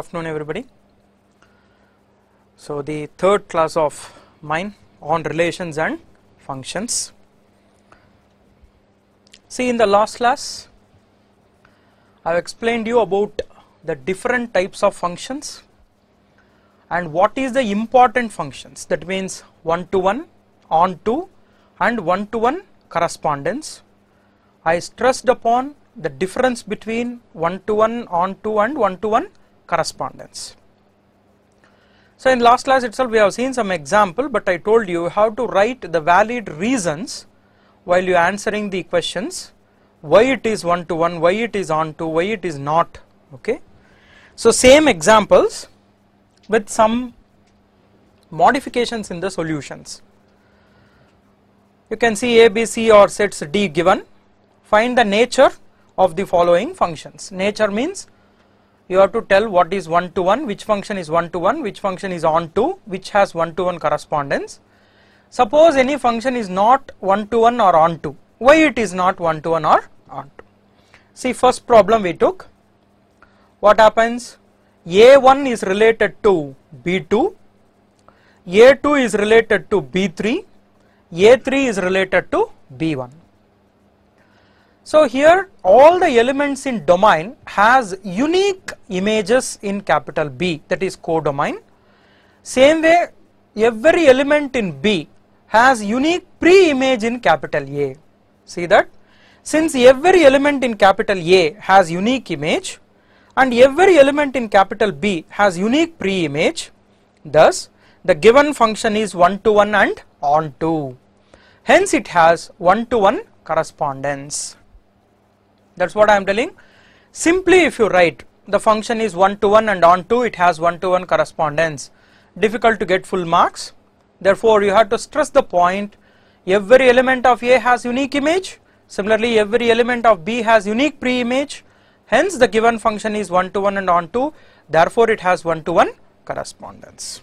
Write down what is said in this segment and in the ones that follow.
afternoon everybody. So, the third class of mine on relations and functions. See in the last class I have explained you about the different types of functions and what is the important functions that means one to one, on to and one to one correspondence. I stressed upon the difference between one to one, on to and one to one correspondence. So in last class itself we have seen some example but I told you how to write the valid reasons while you are answering the questions why it is 1 to 1, why it is on to, why it is not okay. So same examples with some modifications in the solutions. You can see A, B, C or sets D given find the nature of the following functions. Nature means you have to tell what is 1 to 1, which function is 1 to 1, which function is on to, which has 1 to 1 correspondence. Suppose any function is not 1 to 1 or on to, why it is not 1 to 1 or on to. See first problem we took, what happens? A1 is related to B2, A2 is related to B3, A3 is related to B1. So here all the elements in domain has unique images in capital B that is codomain. Same way every element in B has unique pre-image in capital A. See that? Since every element in capital A has unique image and every element in capital B has unique pre-image, thus the given function is one to one and on to. Hence it has one to one correspondence that is what I am telling. Simply if you write the function is 1 to 1 and on 2 it has 1 to 1 correspondence. Difficult to get full marks therefore you have to stress the point every element of A has unique image similarly every element of B has unique pre-image hence the given function is 1 to 1 and on 2 therefore it has 1 to 1 correspondence.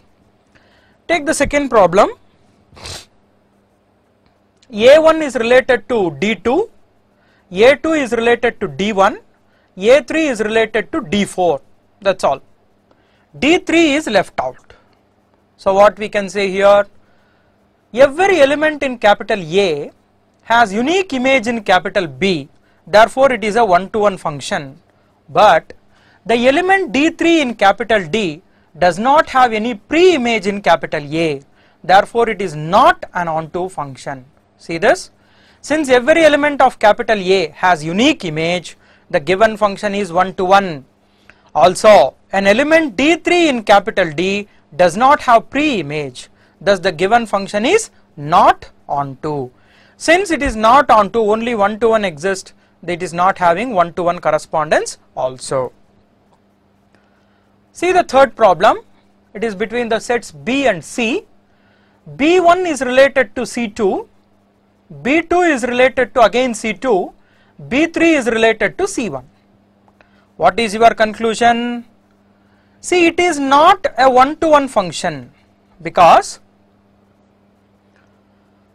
Take the second problem A1 is related to D2 a2 is related to D1, A3 is related to D4, that is all. D3 is left out. So what we can say here, every element in capital A has unique image in capital B, therefore it is a one-to-one function, but the element D3 in capital D does not have any pre-image in capital A, therefore it is not an onto function. See this? Since every element of capital A has unique image, the given function is 1 to 1. Also, an element D3 in capital D does not have pre-image, thus the given function is not onto. Since it is not onto, only 1 to 1 exists, it is not having 1 to 1 correspondence also. See the third problem, it is between the sets B and C. B1 is related to C2 B2 is related to again C2, B3 is related to C1. What is your conclusion? See it is not a one to one function because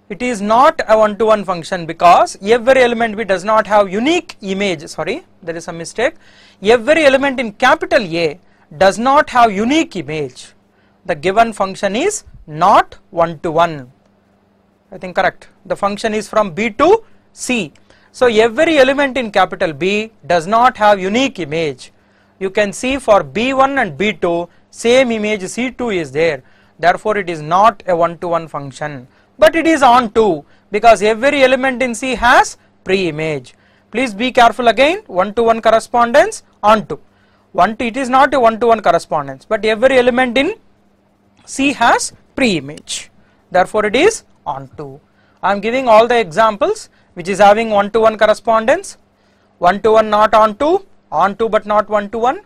it is not a one to one function because every element B does not have unique image sorry there is a mistake every element in capital A does not have unique image the given function is not one to one I think correct the function is from B to C. So every element in capital B does not have unique image. You can see for B1 and B2 same image C2 is there therefore it is not a one to one function but it is on to because every element in C has pre-image. Please be careful again one to one correspondence on to. One to, it is not a one to one correspondence but every element in C has pre-image therefore it is on to. I am giving all the examples which is having one to one correspondence, one to one not on 2, on but not one to one.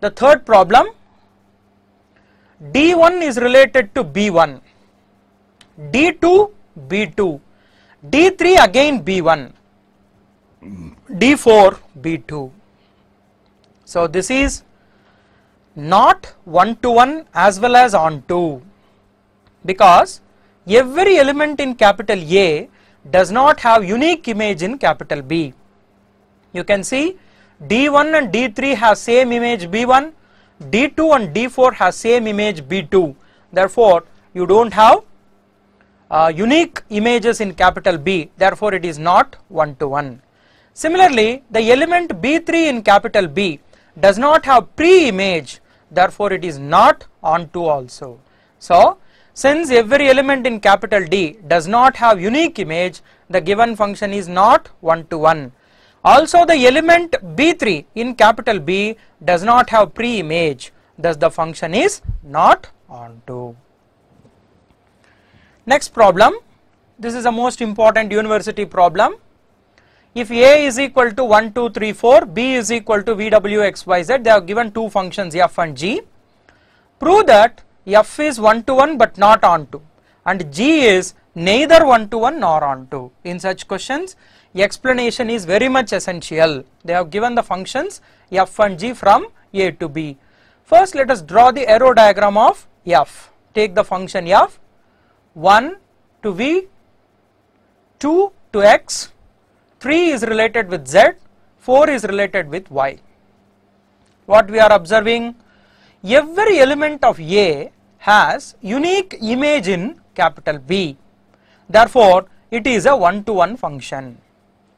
The third problem D1 is related to B1, D2 B2, D3 again B1, D4 B2. So this is not one to one as well as on 2 because every element in capital A does not have unique image in capital B. You can see D1 and D3 have same image B1, D2 and D4 have same image B2. Therefore, you don't have uh, unique images in capital B. Therefore, it is not one to one. Similarly, the element B3 in capital B does not have pre-image. Therefore, it is not onto also. So, since every element in capital D does not have unique image, the given function is not one to one. Also the element B3 in capital B does not have pre-image, thus the function is not onto. Next problem, this is the most important university problem. If A is equal to 1, 2, 3, 4, B is equal to VW, X, Y, Z, they have given two functions F and G. Prove that F is 1 to 1 but not onto and G is neither 1 to 1 nor onto. In such questions explanation is very much essential. They have given the functions F and G from A to B. First let us draw the arrow diagram of F. Take the function F 1 to V 2 to X 3 is related with Z 4 is related with Y. What we are observing every element of A has unique image in capital B. Therefore, it is a one-to-one function.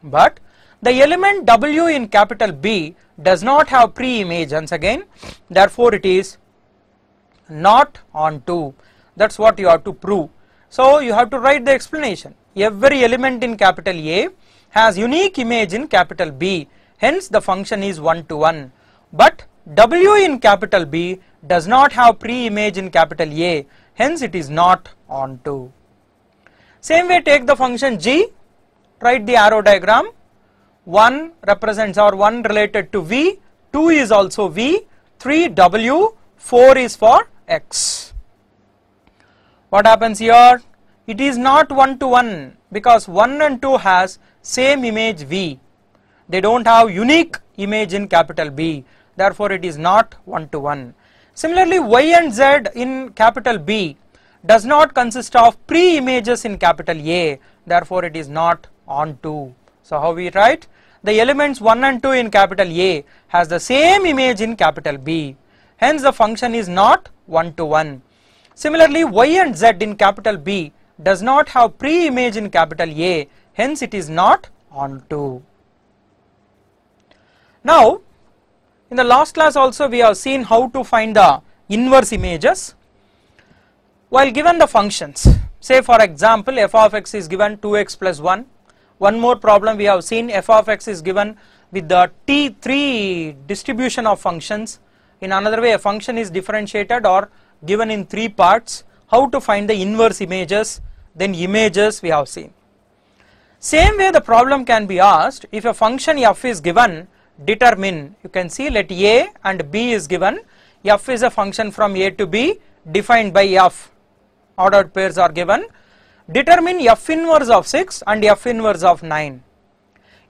But the element W in capital B does not have pre-image once again. Therefore, it is not onto. That is what you have to prove. So, you have to write the explanation. Every element in capital A has unique image in capital B. Hence, the function is one to -one. But W in capital B does not have pre-image in capital A hence it is not onto. Same way take the function g, write the arrow diagram 1 represents or 1 related to v, 2 is also v, 3 w, 4 is for x. What happens here? It is not 1 to 1 because 1 and 2 has same image v, they do not have unique image in capital B therefore it is not 1 to 1. Similarly, Y and Z in capital B does not consist of pre-images in capital A, therefore it is not onto. So how we write? The elements 1 and 2 in capital A has the same image in capital B, hence the function is not 1 to 1. Similarly, Y and Z in capital B does not have pre-image in capital A, hence it is not onto. Now, in the last class also we have seen how to find the inverse images while given the functions say for example f of x is given 2x plus 1 one more problem we have seen f of x is given with the t3 distribution of functions in another way a function is differentiated or given in three parts how to find the inverse images then images we have seen same way the problem can be asked if a function f is given determine. You can see let a and b is given, f is a function from a to b defined by f, ordered pairs are given. Determine f inverse of 6 and f inverse of 9.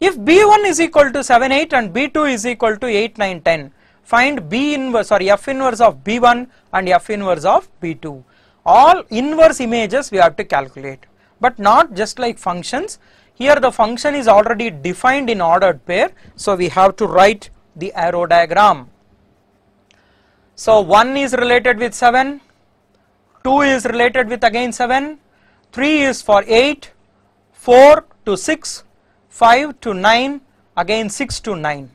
If b1 is equal to 7, 8 and b2 is equal to 8, 9, 10, find b inverse or f inverse of b1 and f inverse of b2. All inverse images we have to calculate, but not just like functions, here the function is already defined in ordered pair, so we have to write the arrow diagram. So 1 is related with 7, 2 is related with again 7, 3 is for 8, 4 to 6, 5 to 9, again 6 to 9.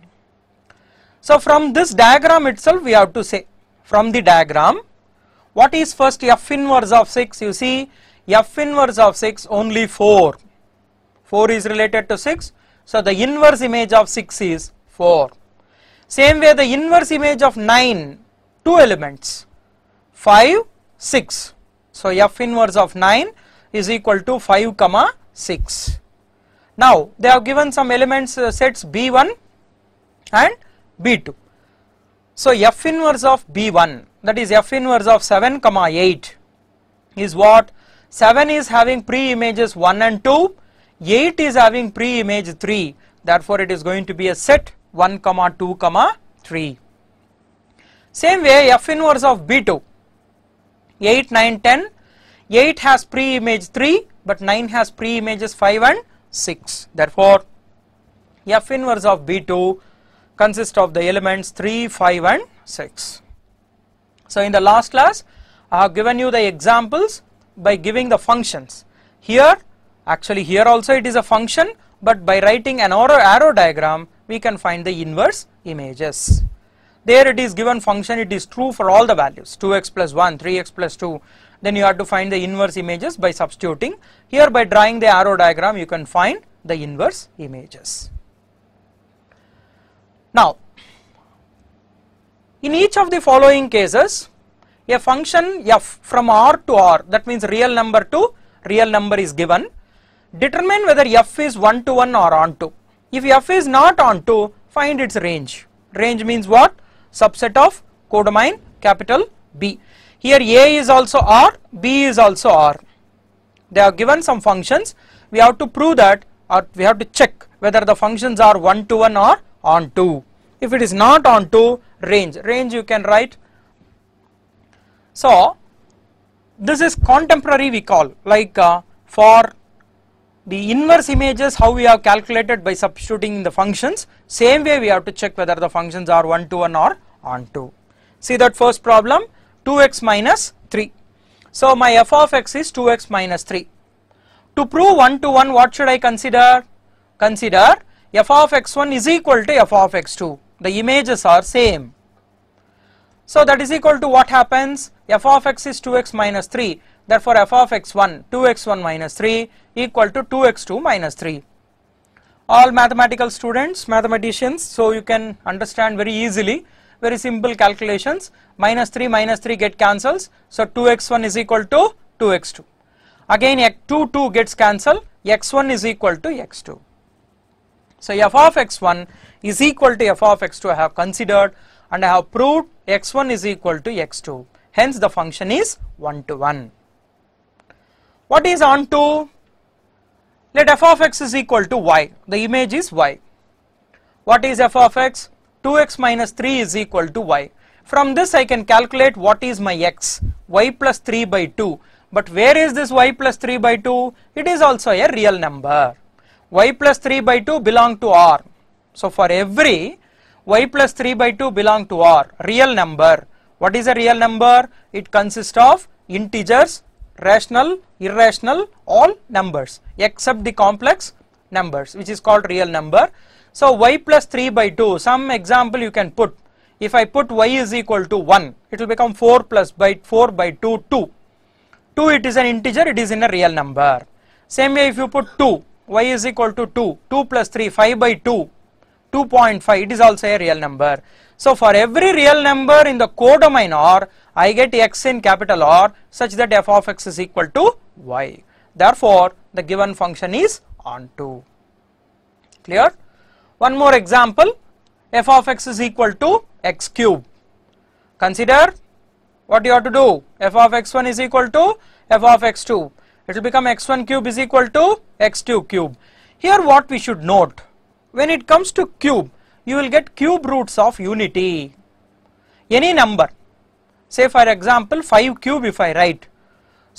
So from this diagram itself we have to say, from the diagram, what is first f inverse of 6? You see f inverse of 6 only 4 4 is related to 6. So the inverse image of 6 is 4. Same way the inverse image of 9, 2 elements, 5, 6. So f inverse of 9 is equal to 5 comma 6. Now they have given some elements uh, sets B1 and B2. So f inverse of B1 that is f inverse of 7 comma 8 is what 7 is having pre images 1 and 2 8 is having pre-image 3 therefore it is going to be a set 1 comma 2 comma 3. Same way F inverse of B2 8 9 10 8 has pre-image 3 but 9 has pre-images 5 and 6 therefore F inverse of B2 consists of the elements 3 5 and 6. So in the last class I have given you the examples by giving the functions here Actually here also it is a function but by writing an arrow, arrow diagram we can find the inverse images. There it is given function it is true for all the values 2x plus 1, 3x plus 2 then you have to find the inverse images by substituting. Here by drawing the arrow diagram you can find the inverse images. Now in each of the following cases a function f from r to r that means real number to real number is given Determine whether f is 1 to 1 or onto. If f is not onto, find its range. Range means what? Subset of codomain capital B. Here A is also R, B is also R. They are given some functions. We have to prove that or we have to check whether the functions are 1 to 1 or onto. If it is not onto, range. Range you can write. So, this is contemporary we call like uh, for the inverse images how we have calculated by substituting in the functions same way we have to check whether the functions are 1 to 1 or on 2. See that first problem 2x minus 3. So my f of x is 2x minus 3. To prove 1 to 1 what should I consider? Consider f of x1 is equal to f of x2 the images are same. So that is equal to what happens f of x is 2x minus 3 Therefore, f of x1 2x1 minus 3 equal to 2x2 minus 3. All mathematical students, mathematicians, so you can understand very easily very simple calculations minus 3 minus 3 get cancels. So, 2x1 is equal to 2x2. Again 2 2 gets cancelled x1 is equal to x2. So, f of x1 is equal to f of x2 I have considered and I have proved x1 is equal to x2 hence the function is 1 to 1. What is onto? Let f of x is equal to y. The image is y. What is f of x? 2x minus 3 is equal to y. From this I can calculate what is my x, y plus 3 by 2. But where is this y plus 3 by 2? It is also a real number. y plus 3 by 2 belong to R. So for every y plus 3 by 2 belong to R, real number. What is a real number? It consists of integers rational, irrational, all numbers except the complex numbers which is called real number. So, y plus 3 by 2 some example you can put if I put y is equal to 1 it will become 4 plus by 4 by 2 2. 2 it is an integer it is in a real number. Same way if you put 2 y is equal to 2 2 plus 3 5 by 2 2.5 it is also a real number. So for every real number in the codomain R I get x in capital R such that f of x is equal to y. Therefore the given function is onto. Clear? One more example f of x is equal to x cube. Consider what you have to do f of x1 is equal to f of x2 it will become x1 cube is equal to x2 cube. Here what we should note when it comes to cube you will get cube roots of unity any number say for example 5 cube if I write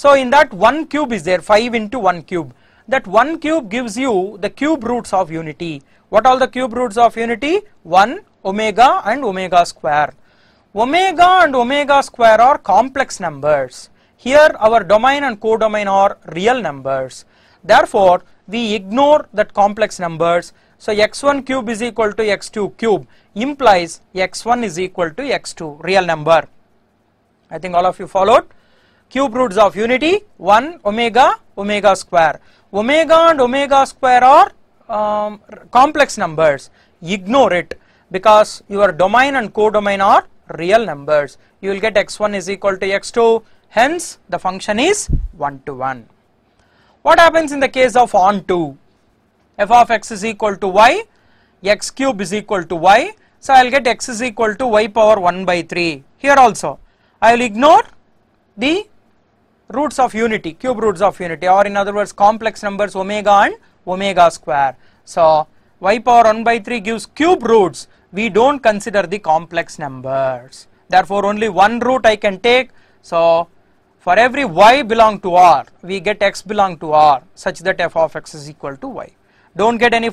so in that 1 cube is there 5 into 1 cube that 1 cube gives you the cube roots of unity what are the cube roots of unity 1 omega and omega square omega and omega square are complex numbers here our domain and codomain are real numbers therefore we ignore that complex numbers so x1 cube is equal to x2 cube implies x1 is equal to x2 real number. I think all of you followed. Cube roots of unity 1 omega omega square. Omega and omega square are um, complex numbers. Ignore it because your domain and codomain are real numbers. You will get x1 is equal to x2 hence the function is 1 to 1. What happens in the case of onto? f of x is equal to y, x cube is equal to y. So, I will get x is equal to y power 1 by 3. Here also, I will ignore the roots of unity, cube roots of unity or in other words complex numbers omega and omega square. So, y power 1 by 3 gives cube roots, we do not consider the complex numbers. Therefore, only one root I can take. So, for every y belong to R, we get x belong to R such that f of x is equal to y don't get any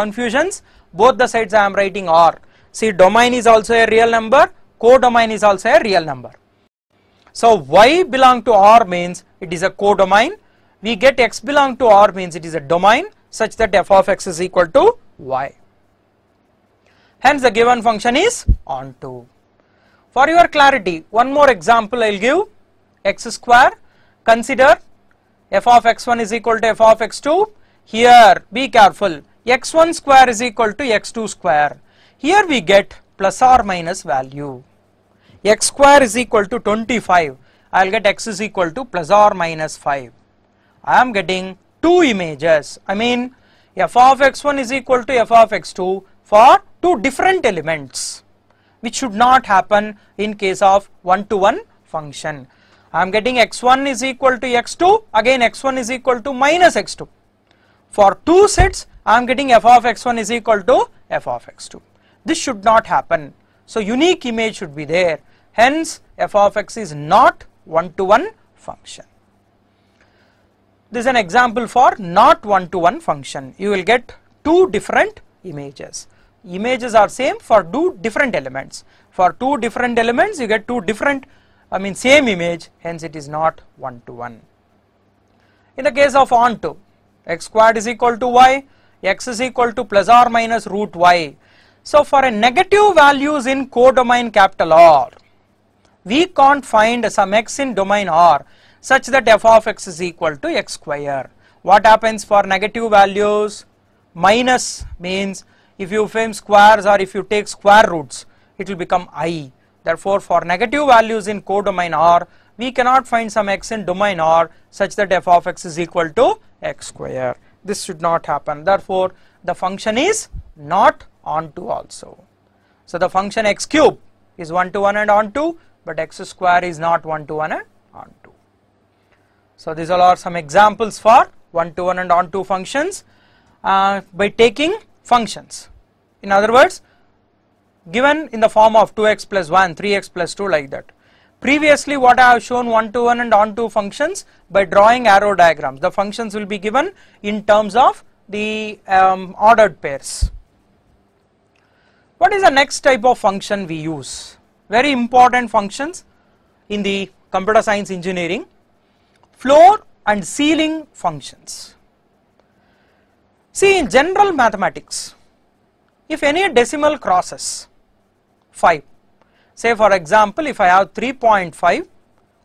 confusions both the sides I am writing are see domain is also a real number codomain is also a real number so y belong to R means it is a codomain we get x belong to R means it is a domain such that f of x is equal to y hence the given function is onto for your clarity one more example I will give x square consider f of x1 is equal to f of x2 here be careful x1 square is equal to x2 square. Here we get plus or minus value. x square is equal to 25. I will get x is equal to plus or minus 5. I am getting two images. I mean f of x1 is equal to f of x2 for two different elements which should not happen in case of one to one function. I am getting x1 is equal to x2 again x1 is equal to minus x2. For two sets, I am getting f of x1 is equal to f of x2. This should not happen. So, unique image should be there. Hence, f of x is not one-to-one function. This is an example for not one-to-one function. You will get two different images. Images are same for two different elements. For two different elements, you get two different, I mean same image, hence it is not one-to-one. -one. In the case of onto, x squared is equal to y, x is equal to plus or minus root y. So for a negative values in codomain capital R, we can't find some x in domain R such that f of x is equal to x square. What happens for negative values? Minus means if you frame squares or if you take square roots, it will become i. Therefore, for negative values in codomain R, we cannot find some x in domain R such that f of x is equal to x square. This should not happen. Therefore, the function is not onto also. So, the function x cube is 1 to 1 and onto, but x square is not 1 to 1 and onto. So, these all are some examples for 1 to 1 and onto functions uh, by taking functions. In other words, given in the form of 2x plus 1, 3x plus 2 like that. Previously what I have shown one to one and on to functions by drawing arrow diagrams. The functions will be given in terms of the um, ordered pairs. What is the next type of function we use? Very important functions in the computer science engineering. Floor and ceiling functions. See in general mathematics, if any decimal crosses 5 Say for example, if I have 3.5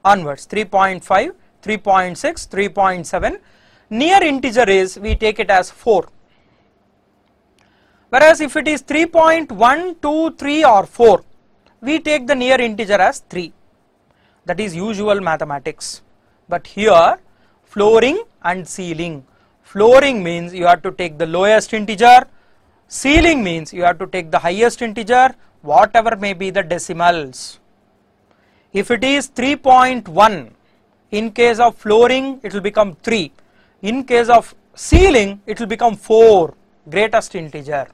onwards, 3.5, 3.6, 3.7, near integer is we take it as 4. Whereas if it is 3.1, 2, 3 or 4, we take the near integer as 3. That is usual mathematics. But here flooring and ceiling. Flooring means you have to take the lowest integer, ceiling means you have to take the highest integer, whatever may be the decimals. If it is 3.1, in case of flooring, it will become 3. In case of ceiling, it will become 4, greatest integer.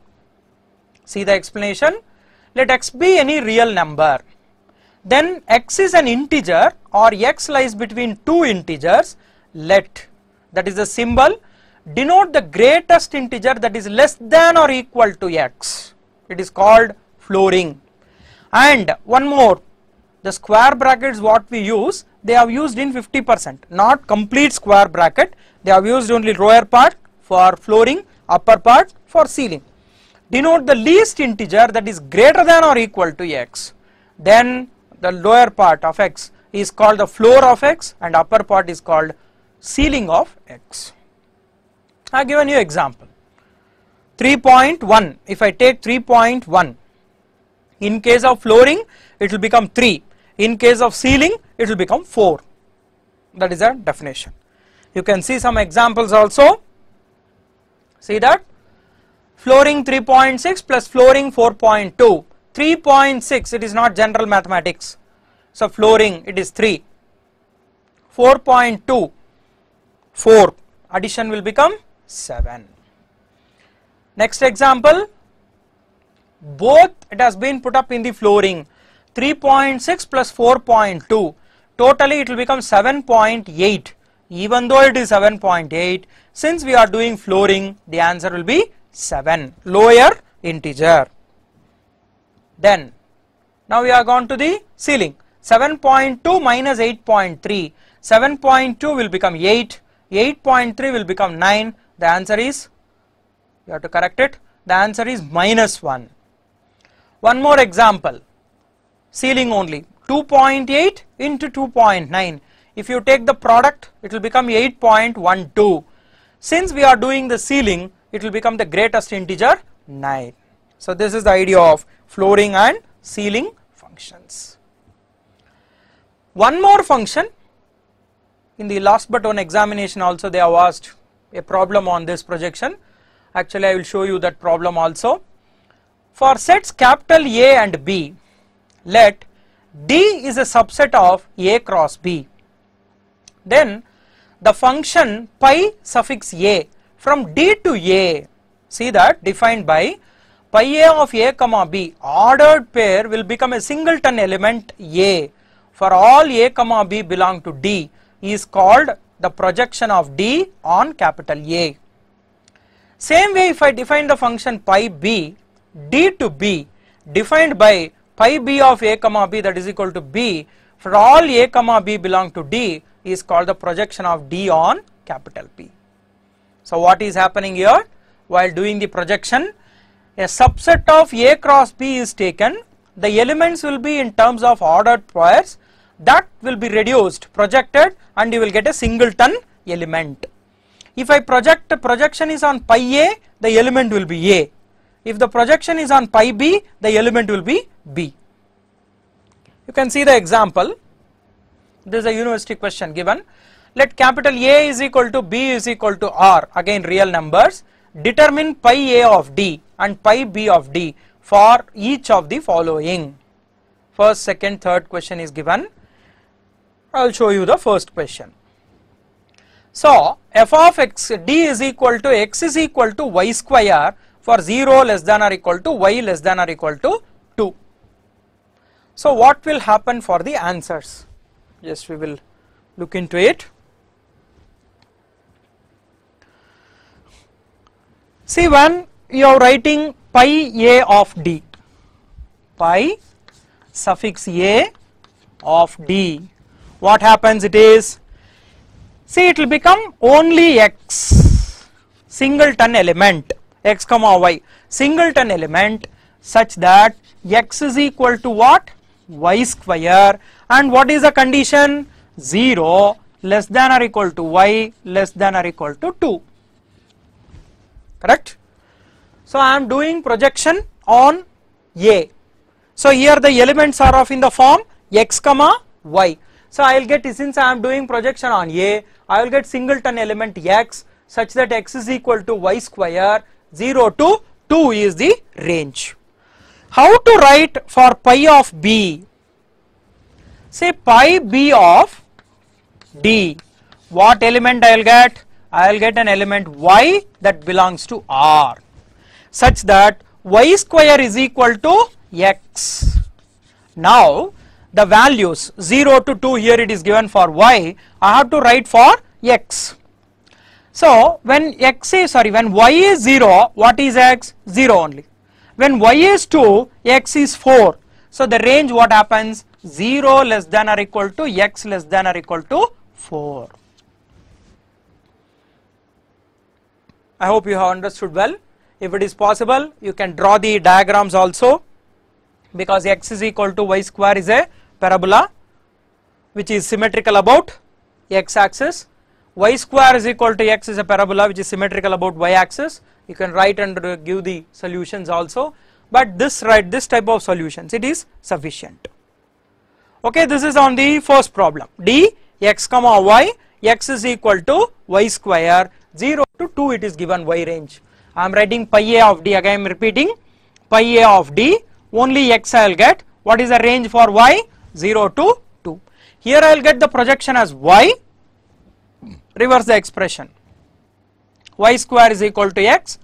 See the explanation? Let x be any real number. Then x is an integer or x lies between two integers. Let, that is a symbol, denote the greatest integer that is less than or equal to x. It is called flooring. And one more, the square brackets what we use, they are used in 50%, not complete square bracket, they are used only lower part for flooring, upper part for ceiling. Denote the least integer that is greater than or equal to x, then the lower part of x is called the floor of x and upper part is called ceiling of x. I have given you example. 3.1, if I take 3.1, in case of flooring, it will become 3. In case of ceiling, it will become 4. That is a definition. You can see some examples also. See that flooring 3.6 plus flooring 4.2. 3.6, it is not general mathematics. So, flooring, it is 3. 4.2, 4. Addition will become 7. Next example, both it has been put up in the flooring 3.6 plus 4.2 totally it will become 7.8 even though it is 7.8 since we are doing flooring the answer will be 7 lower integer then now we are gone to the ceiling 7.2 minus 8.3 7.2 will become 8 8.3 will become 9 the answer is you have to correct it the answer is minus 1 one more example, ceiling only 2.8 into 2.9. If you take the product, it will become 8.12. Since we are doing the ceiling, it will become the greatest integer 9. So this is the idea of flooring and ceiling functions. One more function, in the last but one examination also they have asked a problem on this projection. Actually I will show you that problem also. For sets capital A and B, let D is a subset of A cross B. Then the function pi suffix A from D to A, see that defined by pi A of A comma B, ordered pair will become a singleton element A for all A comma B belong to D is called the projection of D on capital A. Same way if I define the function pi b, D to B defined by pi b of a comma b that is equal to b for all a comma b belong to D is called the projection of D on capital P. So what is happening here while doing the projection a subset of A cross B is taken the elements will be in terms of ordered pairs that will be reduced projected and you will get a singleton element. If I project projection is on pi A the element will be A if the projection is on pi b, the element will be b. You can see the example. This is a university question given. Let capital A is equal to B is equal to R, again real numbers. Determine pi A of D and pi B of D for each of the following. First, second, third question is given. I will show you the first question. So, f of x d is equal to x is equal to y square for 0 less than or equal to y less than or equal to 2. So what will happen for the answers? Yes, we will look into it. See when you are writing pi a of d, pi suffix a of d, what happens it is, see it will become only x singleton element x comma y singleton element such that x is equal to what y square and what is the condition 0 less than or equal to y less than or equal to 2 correct so I am doing projection on a so here the elements are of in the form x comma y so I will get since I am doing projection on a I will get singleton element x such that x is equal to y square 0 to 2 is the range. How to write for pi of b? Say pi b of d. What element I will get? I will get an element y that belongs to R such that y square is equal to x. Now the values 0 to 2 here it is given for y, I have to write for x. So when x is sorry when y is 0 what is x 0 only when y is 2 x is 4 so the range what happens 0 less than or equal to x less than or equal to 4 I hope you have understood well if it is possible you can draw the diagrams also because x is equal to y square is a parabola which is symmetrical about x axis y square is equal to x is a parabola which is symmetrical about y axis you can write and uh, give the solutions also but this right this type of solutions it is sufficient okay this is on the first problem d x comma y x is equal to y square 0 to 2 it is given y range I am writing pi a of d again I am repeating pi a of d only x I will get what is the range for y 0 to 2 here I will get the projection as y reverse the expression y square is equal to x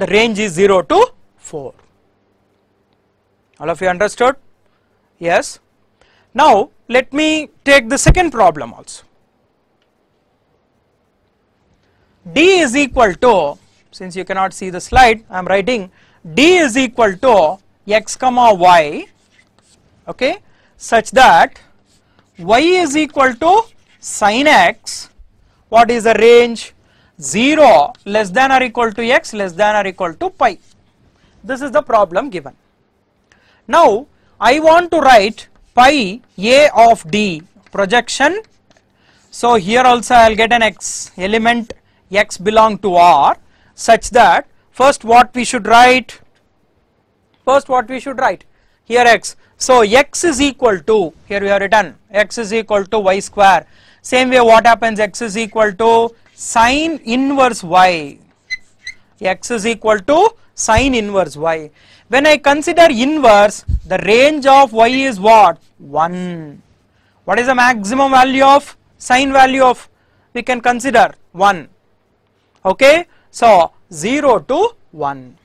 the range is 0 to 4 all of you understood yes now let me take the second problem also d is equal to since you cannot see the slide I am writing d is equal to x comma y okay such that y is equal to sin x what is the range 0 less than or equal to x less than or equal to pi this is the problem given now I want to write pi a of d projection so here also I will get an x element x belong to R such that first what we should write first what we should write here x so x is equal to here we have written x is equal to y square same way what happens x is equal to sine inverse y. x is equal to sine inverse y. When I consider inverse, the range of y is what? 1. What is the maximum value of sine value of? We can consider 1. Okay. So, 0 to 1.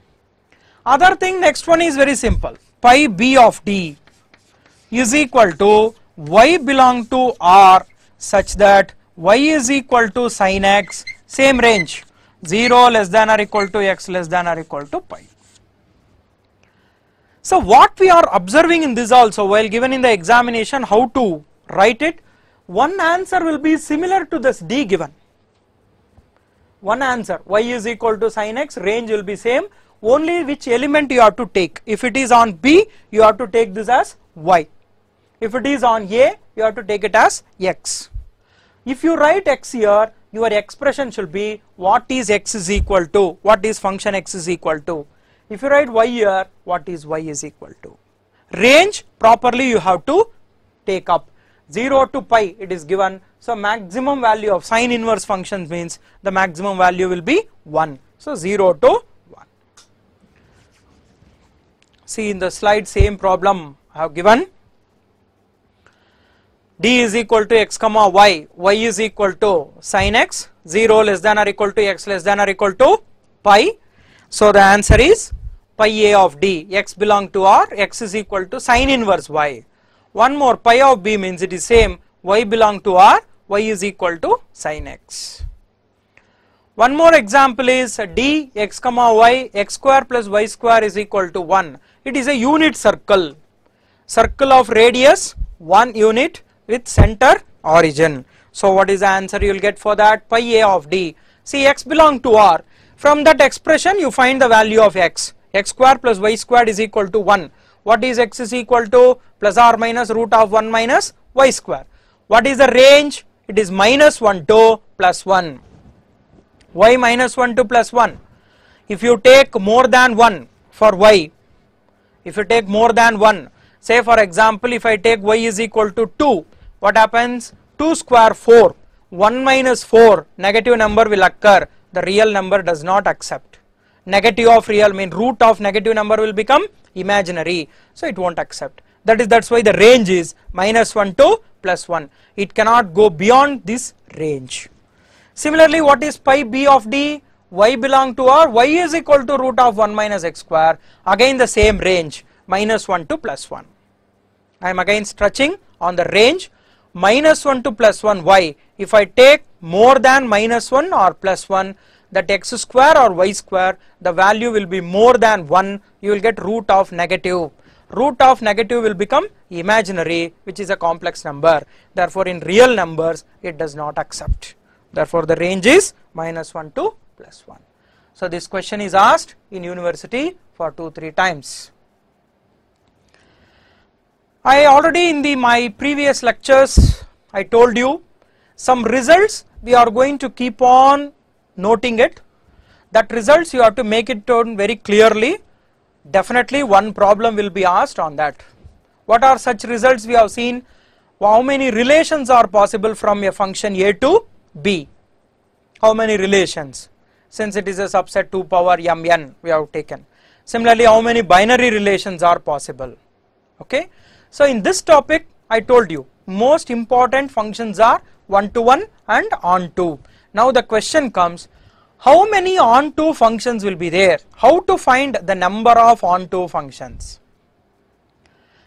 Other thing next one is very simple. Pi b of d is equal to y belong to R such that y is equal to sin x same range 0 less than or equal to x less than or equal to pi. So what we are observing in this also while given in the examination how to write it one answer will be similar to this d given one answer y is equal to sin x range will be same only which element you have to take if it is on b you have to take this as y if it is on a you have to take it as x if you write x here, your expression should be what is x is equal to, what is function x is equal to. If you write y here, what is y is equal to. Range properly you have to take up 0 to pi it is given. So, maximum value of sine inverse functions means the maximum value will be 1. So, 0 to 1. See in the slide same problem I have given d is equal to x comma y, y is equal to sine x, 0 less than or equal to x less than or equal to pi. So the answer is pi a of d, x belong to R, x is equal to sine inverse y. One more pi of b means it is same, y belong to R, y is equal to sine x. One more example is d x comma y x square plus y square is equal to 1. It is a unit circle, circle of radius 1 unit with center origin. So what is the answer you will get for that? Pi a of d. See x belong to r. From that expression you find the value of x. x square plus y square is equal to 1. What is x is equal to? Plus R minus root of 1 minus y square. What is the range? It is minus 1 to plus 1. y minus 1 to plus 1? If you take more than 1 for y, if you take more than 1, say for example if I take y is equal to 2, what happens 2 square 4 1 minus 4 negative number will occur the real number does not accept negative of real mean root of negative number will become imaginary so it won't accept that is that's why the range is minus 1 to plus 1 it cannot go beyond this range similarly what is pi b of d y belong to r y is equal to root of 1 minus x square again the same range minus 1 to plus 1 i am again stretching on the range minus 1 to plus 1 why if I take more than minus 1 or plus 1 that x square or y square the value will be more than 1 you will get root of negative root of negative will become imaginary which is a complex number therefore in real numbers it does not accept therefore the range is minus 1 to plus 1 so this question is asked in university for 2 3 times I already in the my previous lectures I told you some results we are going to keep on noting it that results you have to make it turn very clearly definitely one problem will be asked on that. What are such results we have seen how many relations are possible from a function a to b how many relations since it is a subset 2 power mn we have taken. Similarly how many binary relations are possible okay so in this topic I told you most important functions are one to one and on to. Now the question comes how many on to functions will be there? How to find the number of on to functions?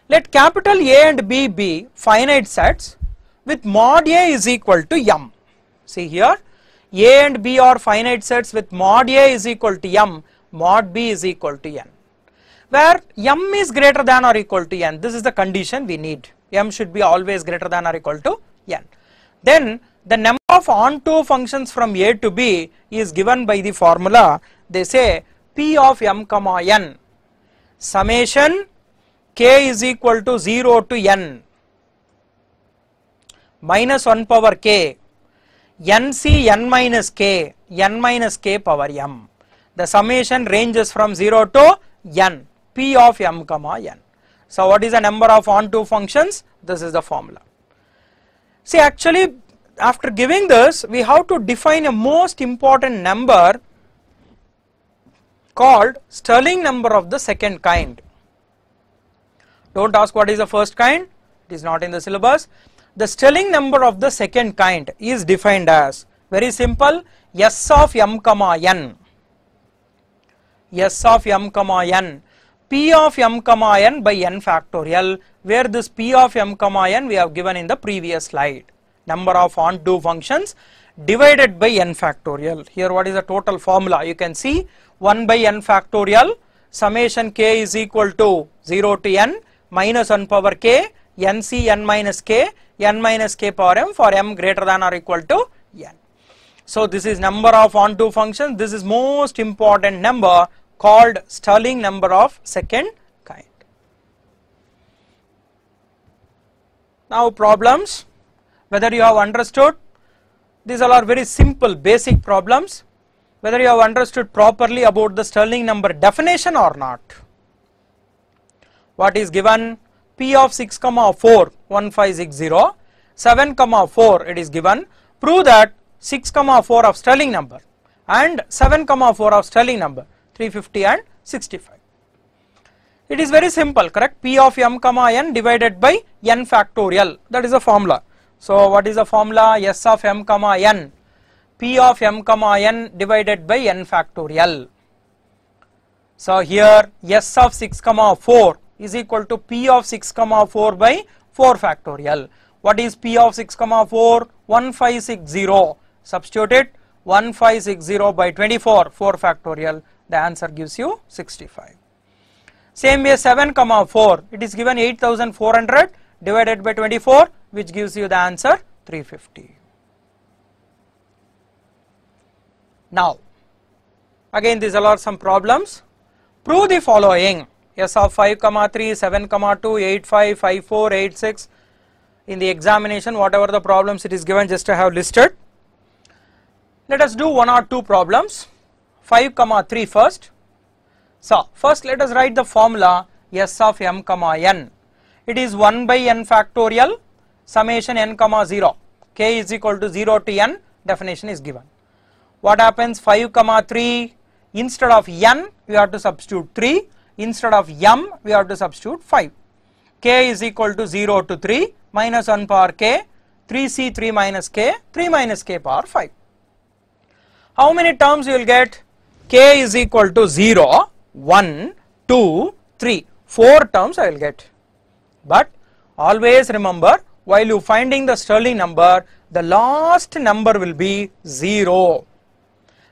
Let capital A and B be finite sets with mod A is equal to m. See here A and B are finite sets with mod A is equal to m, mod B is equal to n where m is greater than or equal to n. This is the condition we need. m should be always greater than or equal to n. Then the number of onto functions from a to b is given by the formula. They say p of m comma n summation k is equal to 0 to n minus 1 power k n c n minus k n minus k power m. The summation ranges from 0 to n. P of m comma n. So what is the number of onto functions? This is the formula. See actually after giving this we have to define a most important number called Stirling number of the second kind. Don't ask what is the first kind, it is not in the syllabus. The Stirling number of the second kind is defined as very simple s of m comma n s of m comma n p of m comma n by n factorial where this p of m comma n we have given in the previous slide number of onto functions divided by n factorial here what is the total formula you can see 1 by n factorial summation k is equal to 0 to n minus 1 power k n c n minus k n minus k power m for m greater than or equal to n. So this is number of onto functions this is most important number called Stirling number of second kind. Now problems whether you have understood these all are very simple basic problems whether you have understood properly about the Stirling number definition or not. What is given P of 6 comma 4 1560 7 comma 4 it is given prove that 6 comma 4 of Stirling number and 7 comma 4 of Stirling number 350 and 65. It is very simple correct P of m comma n divided by n factorial that is a formula. So, what is the formula S of m comma n P of m comma n divided by n factorial. So, here S of 6 comma 4 is equal to P of 6 comma 4 by 4 factorial. What is P of 6 comma 4? 1560 substitute it 1560 by 24 4 factorial the answer gives you 65. Same way 7 comma 4 it is given 8400 divided by 24 which gives you the answer 350. Now again these are some problems prove the following S of 5 comma 3 7 comma 2 8 5 5 4 8 6 in the examination whatever the problems it is given just I have listed let us do one or two problems 5 comma 3 first. So, first let us write the formula S of m comma n. It is 1 by n factorial summation n comma 0 k is equal to 0 to n definition is given. What happens 5 comma 3 instead of n we have to substitute 3 instead of m we have to substitute 5 k is equal to 0 to 3 minus 1 power k 3c 3 minus k 3 minus k power 5. How many terms you will get k is equal to 0, 1, 2, 3, 4 terms I will get. But always remember while you finding the Stirling number, the last number will be 0.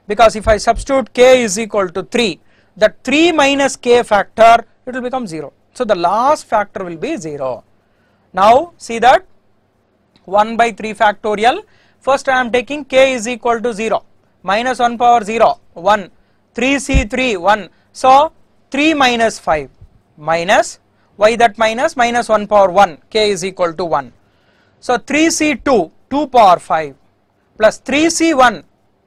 Because if I substitute k is equal to 3, that 3 minus k factor, it will become 0. So the last factor will be 0. Now see that 1 by 3 factorial, first I am taking k is equal to 0, minus 1 power 0, 1, 3C3 1. So 3 minus 5 minus why that minus minus 1 power 1 k is equal to 1. So 3C2 2 power 5 plus 3C1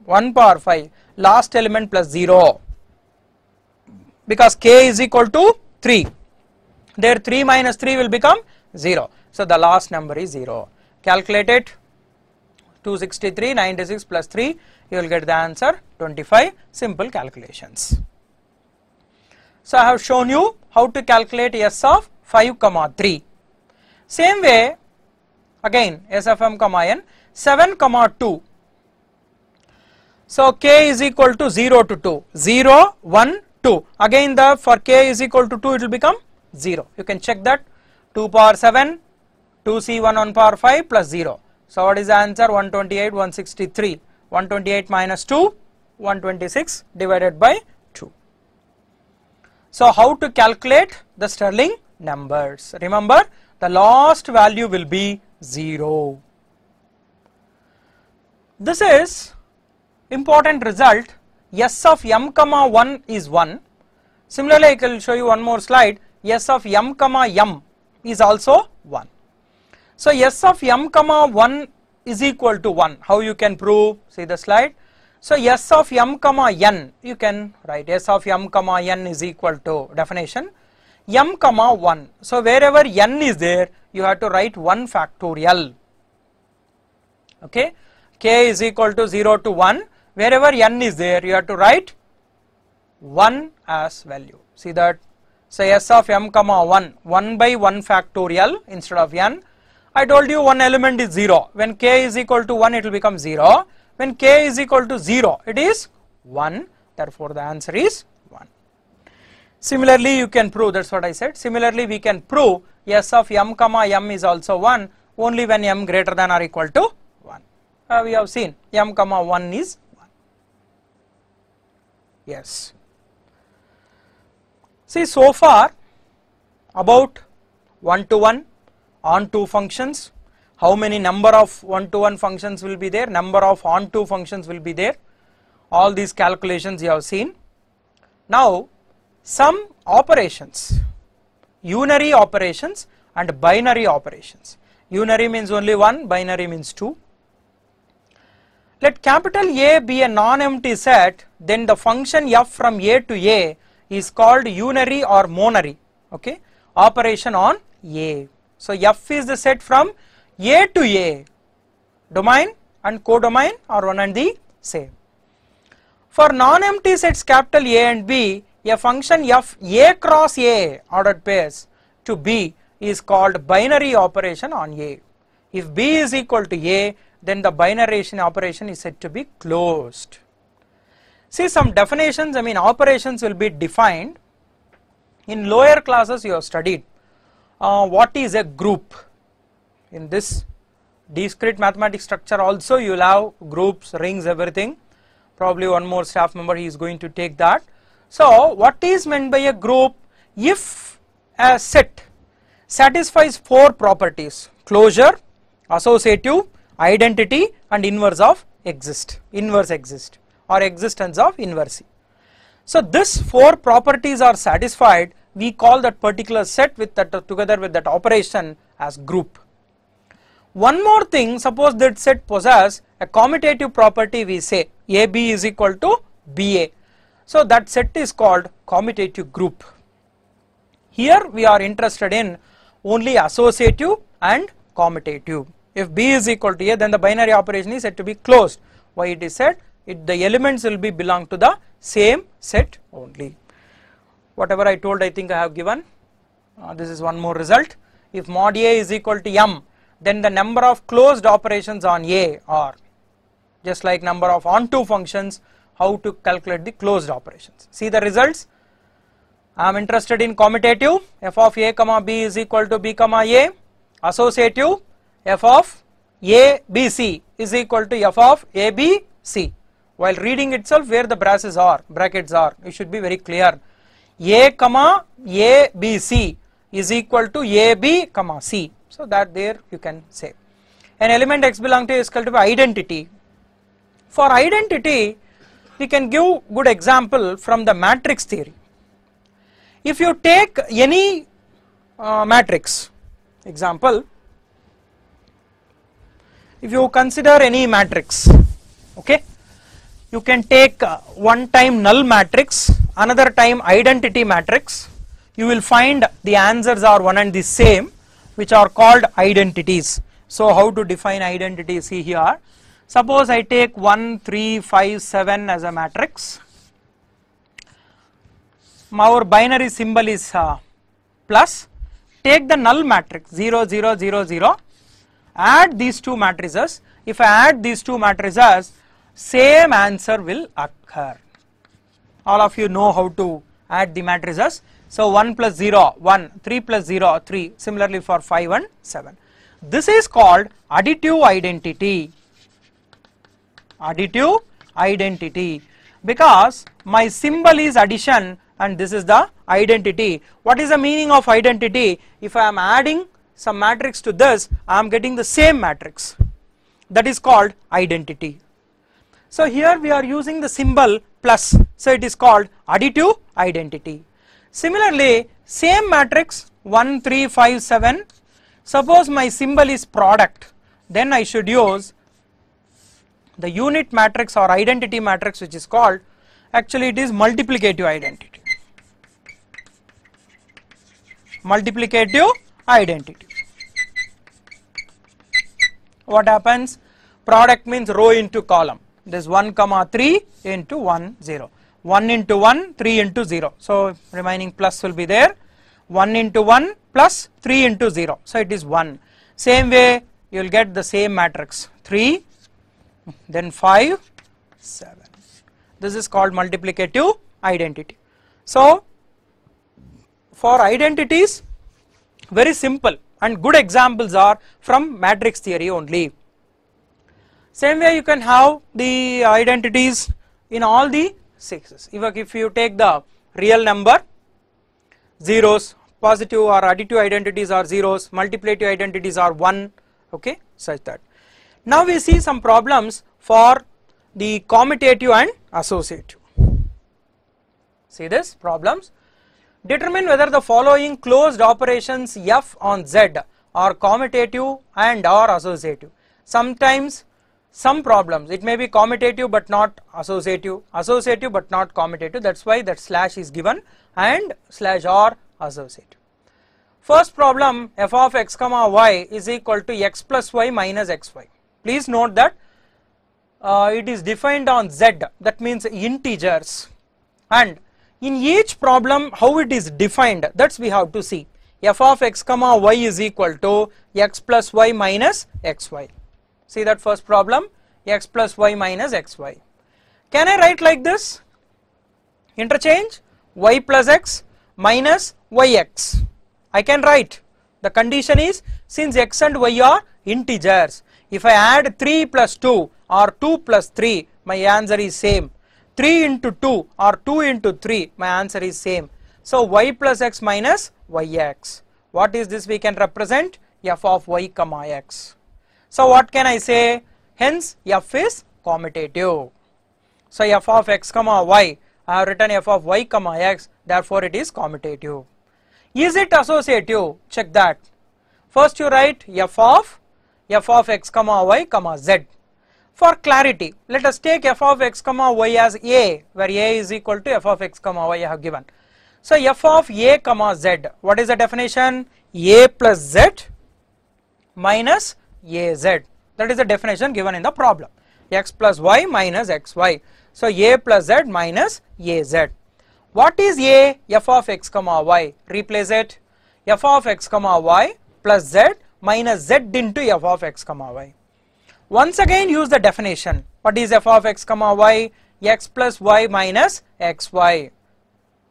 1 power 5 last element plus 0 because k is equal to 3 there 3 minus 3 will become 0. So the last number is 0 calculate it 263, 96 plus 3, you will get the answer 25 simple calculations. So, I have shown you how to calculate S of 5 comma 3. Same way again S of m comma n 7 comma 2. So, k is equal to 0 to 2, 0, 1, 2. Again the for k is equal to 2 it will become 0. You can check that 2 power 7, 2 c 1 on power 5 plus 0. So what is the answer? 128, 163. 128 minus 2, 126 divided by 2. So how to calculate the Stirling numbers? Remember the last value will be 0. This is important result s of m comma 1 is 1. Similarly, I will show you one more slide s of m comma m is also 1. So S of m comma 1 is equal to 1. How you can prove? See the slide. So S of m comma n you can write S of m comma n is equal to definition m comma 1. So wherever n is there you have to write 1 factorial. Okay. k is equal to 0 to 1 wherever n is there you have to write 1 as value. See that. So S of m comma 1 1 by 1 factorial instead of n I told you one element is 0. When k is equal to 1, it will become 0. When k is equal to 0, it is 1. Therefore, the answer is 1. Similarly, you can prove, that is what I said. Similarly, we can prove s of m comma m is also 1 only when m greater than or equal to 1. Uh, we have seen m comma 1 is 1. Yes. See, so far about 1 to 1 onto functions, how many number of one to one functions will be there, number of onto functions will be there, all these calculations you have seen. Now some operations, unary operations and binary operations, unary means only one, binary means two. Let capital A be a non-empty set, then the function f from A to A is called unary or monary, okay, operation on A. So, F is the set from A to A domain and codomain are one and the same. For non-empty sets capital A and B, a function f A cross A ordered pairs to B is called binary operation on A. If B is equal to A, then the binarization operation is said to be closed. See some definitions, I mean operations will be defined in lower classes you have studied uh, what is a group in this discrete mathematics structure also you will have groups rings everything probably one more staff member he is going to take that so what is meant by a group if a set satisfies four properties closure associative identity and inverse of exist inverse exist or existence of inverse so this four properties are satisfied we call that particular set with that together with that operation as group. One more thing suppose that set possess a commutative property we say AB is equal to BA. So that set is called commutative group. Here we are interested in only associative and commutative. If B is equal to A then the binary operation is said to be closed. Why it is said? It, the elements will be belong to the same set only whatever I told I think I have given uh, this is one more result if mod A is equal to M then the number of closed operations on A are just like number of onto functions how to calculate the closed operations. See the results I am interested in commutative f of a comma b is equal to b comma a associative f of a b c is equal to f of a b c while reading itself where the braces are brackets are you should be very clear a comma A B C is equal to A B comma C. So that there you can say. An element x belong to is equal to identity. For identity, we can give good example from the matrix theory. If you take any uh, matrix, example, if you consider any matrix, okay, you can take uh, one time null matrix another time identity matrix you will find the answers are one and the same which are called identities so how to define identity see here suppose I take 1 3 5 7 as a matrix our binary symbol is uh, plus take the null matrix 0 0 0 0 add these two matrices if I add these two matrices same answer will occur all of you know how to add the matrices. So 1 plus 0 1 3 plus 0 3 similarly for 5 and 7. This is called additive identity additive identity because my symbol is addition and this is the identity. What is the meaning of identity? If I am adding some matrix to this I am getting the same matrix that is called identity. So, here we are using the symbol plus, so it is called additive identity. Similarly, same matrix 1, 3, 5, 7, suppose my symbol is product, then I should use the unit matrix or identity matrix which is called, actually it is multiplicative identity, multiplicative identity. What happens? Product means row into column this 1 comma 3 into 1 0 1 into 1 3 into 0 so remaining plus will be there 1 into 1 plus 3 into 0 so it is 1 same way you will get the same matrix 3 then 5 7 this is called multiplicative identity so for identities very simple and good examples are from matrix theory only same way you can have the identities in all the 6s. If, if you take the real number, zeros, positive or additive identities are zeros, multiplicative identities are 1, okay, such that. Now we see some problems for the commutative and associative. See this problems. Determine whether the following closed operations f on z are commutative and or associative. Sometimes some problems it may be commutative but not associative associative but not commutative that's why that slash is given and slash or associative first problem f of x comma y is equal to x plus y minus xy please note that uh, it is defined on z that means integers and in each problem how it is defined that's we have to see f of x comma y is equal to x plus y minus xy See that first problem x plus y minus xy. Can I write like this? Interchange y plus x minus yx. I can write. The condition is since x and y are integers, if I add 3 plus 2 or 2 plus 3, my answer is same. 3 into 2 or 2 into 3, my answer is same. So y plus x minus yx. What is this we can represent? f of y comma x. So what can I say? Hence f is commutative. So f of x comma y, I have written f of y comma x, therefore it is commutative. Is it associative? Check that. First you write f of f of x comma y comma z. For clarity, let us take f of x comma y as a, where a is equal to f of x comma y I have given. So f of a comma z, what is the definition? a plus z minus a z that is the definition given in the problem x plus y minus xy. So, a plus z minus a z. What is a? f of x comma y. Replace it f of x comma y plus z minus z into f of x comma y. Once again use the definition. What is f of x comma y? x plus y minus xy.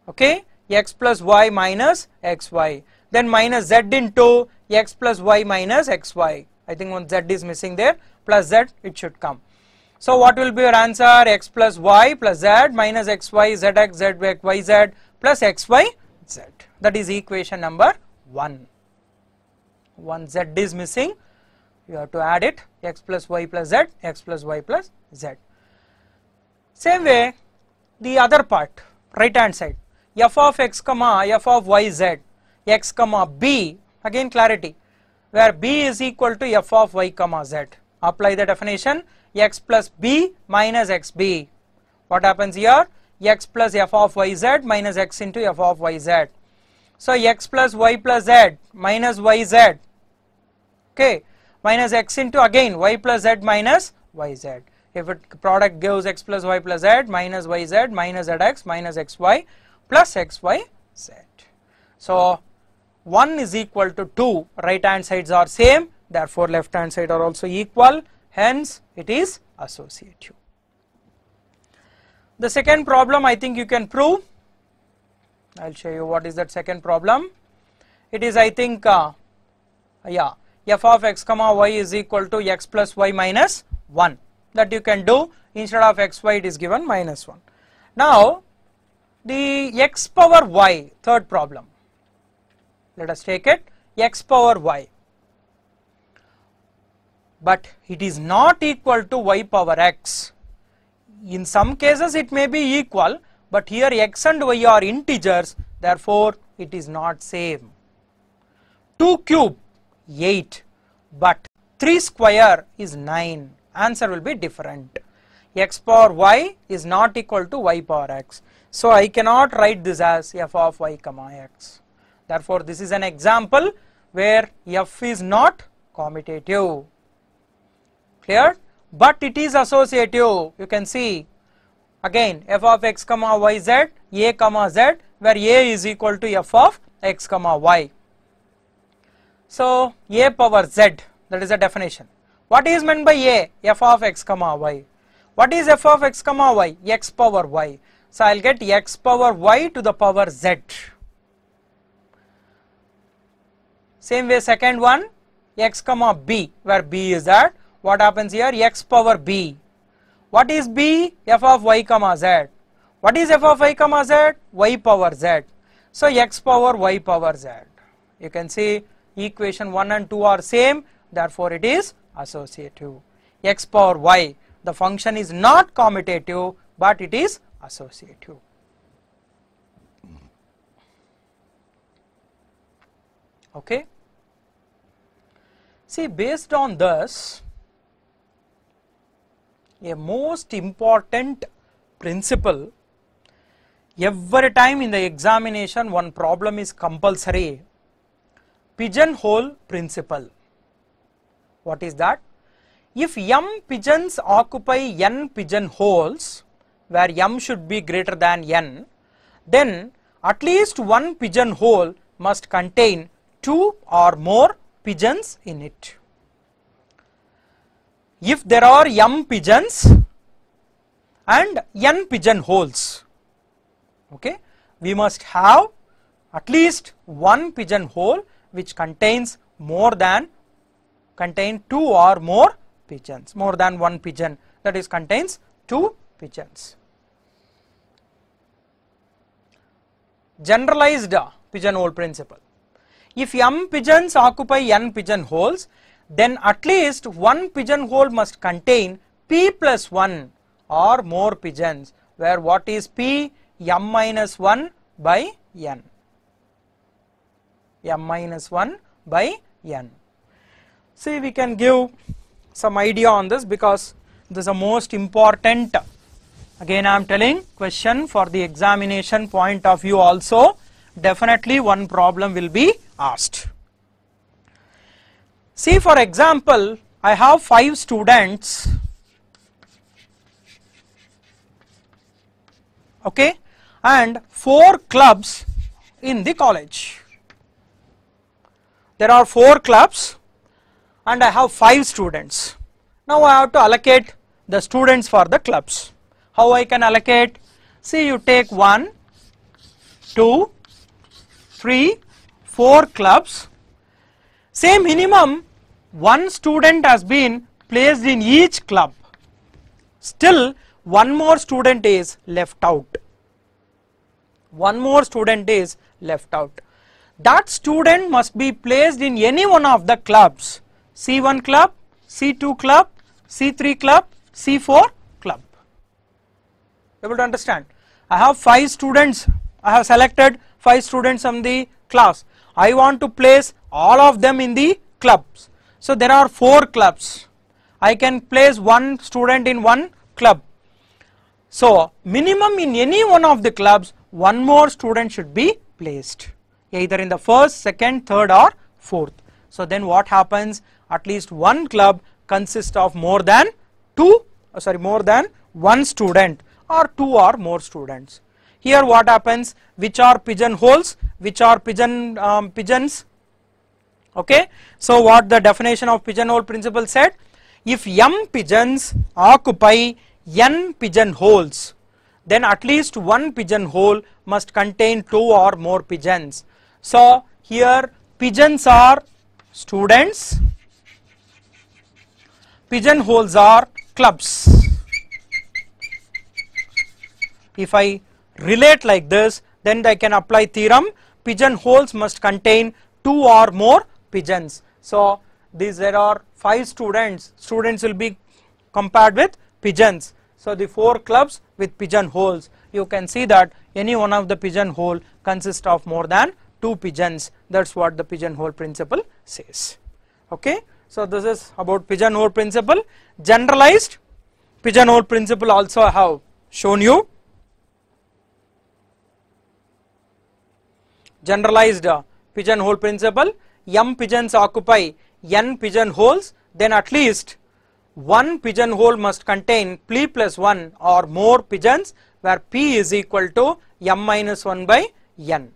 Okay, x plus y minus xy. Then minus z into x plus y minus xy. I think one z is missing there plus z it should come. So what will be your answer x plus y plus z minus xy zx zyx plus xy z that is equation number 1. One z is missing you have to add it x plus y plus z x plus y plus z. Same way the other part right hand side f of x comma f of y z x comma b again clarity where b is equal to f of y comma z. Apply the definition x plus b minus xb. What happens here? x plus f of yz minus x into f of yz. So x plus y plus z minus yz okay minus x into again y plus z minus yz. If it product gives x plus y plus z minus yz minus zx minus xy plus xyz. So 1 is equal to 2 right hand sides are same therefore left hand side are also equal hence it is associative. The second problem I think you can prove I will show you what is that second problem it is I think uh, yeah f of x comma y is equal to x plus y minus 1 that you can do instead of x y it is given minus 1. Now the x power y third problem let us take it x power y but it is not equal to y power x. In some cases it may be equal but here x and y are integers therefore it is not same. 2 cube 8 but 3 square is 9 answer will be different x power y is not equal to y power x. So I cannot write this as f of y comma x. Therefore, this is an example where F is not commutative. Clear? But it is associative. You can see again f of x comma y z a comma z where a is equal to f of x comma y. So, a power z that is the definition. What is meant by a? f of x comma y. What is f of x comma y? x power y. So, I will get x power y to the power z. Same way second one x comma b where b is that what happens here x power b. What is b? f of y comma z. What is f of y comma z? y power z. So x power y power z. You can see equation 1 and 2 are same therefore it is associative. x power y the function is not commutative but it is associative. Okay. See based on this a most important principle every time in the examination one problem is compulsory pigeonhole principle. What is that? If m pigeons occupy n pigeonholes where m should be greater than n then at least one pigeonhole must contain two or more pigeons in it. If there are m pigeons and n pigeon holes, okay, we must have at least one pigeon hole which contains more than contain two or more pigeons, more than one pigeon that is contains two pigeons. Generalized pigeonhole principle. If m pigeons occupy n pigeonholes, then at least one pigeonhole must contain p plus 1 or more pigeons, where what is p m minus 1 by n, m minus 1 by n. See, we can give some idea on this because this is the most important again I am telling question for the examination point of view also definitely one problem will be asked. See for example, I have 5 students okay, and 4 clubs in the college. There are 4 clubs and I have 5 students. Now I have to allocate the students for the clubs. How I can allocate? See you take 1, 2, 3, 4 clubs. Say minimum 1 student has been placed in each club. Still one more student is left out. One more student is left out. That student must be placed in any one of the clubs. C1 club, C2 club, C3 club, C4 club. Able to understand? I have 5 students, I have selected 5 students from the class. I want to place all of them in the clubs. So there are 4 clubs. I can place one student in one club. So minimum in any one of the clubs one more student should be placed either in the first, second, third or fourth. So then what happens at least one club consists of more than 2 uh, sorry more than one student or two or more students. Here what happens which are pigeon holes, which are pigeon um, pigeons okay. So what the definition of pigeonhole principle said if m pigeons occupy n holes, then at least one pigeon hole must contain two or more pigeons. So here pigeons are students, Pigeon holes are clubs. If I relate like this then they can apply theorem Pigeon holes must contain two or more pigeons. So these there are five students students will be compared with pigeons. So the four clubs with pigeon holes. you can see that any one of the pigeon hole consists of more than two pigeons that is what the pigeon hole principle says. Okay. So this is about pigeon hole principle generalized pigeon hole principle also I have shown you generalized uh, pigeonhole principle m pigeons occupy n pigeonholes then at least one pigeonhole must contain p plus 1 or more pigeons where p is equal to m minus 1 by n.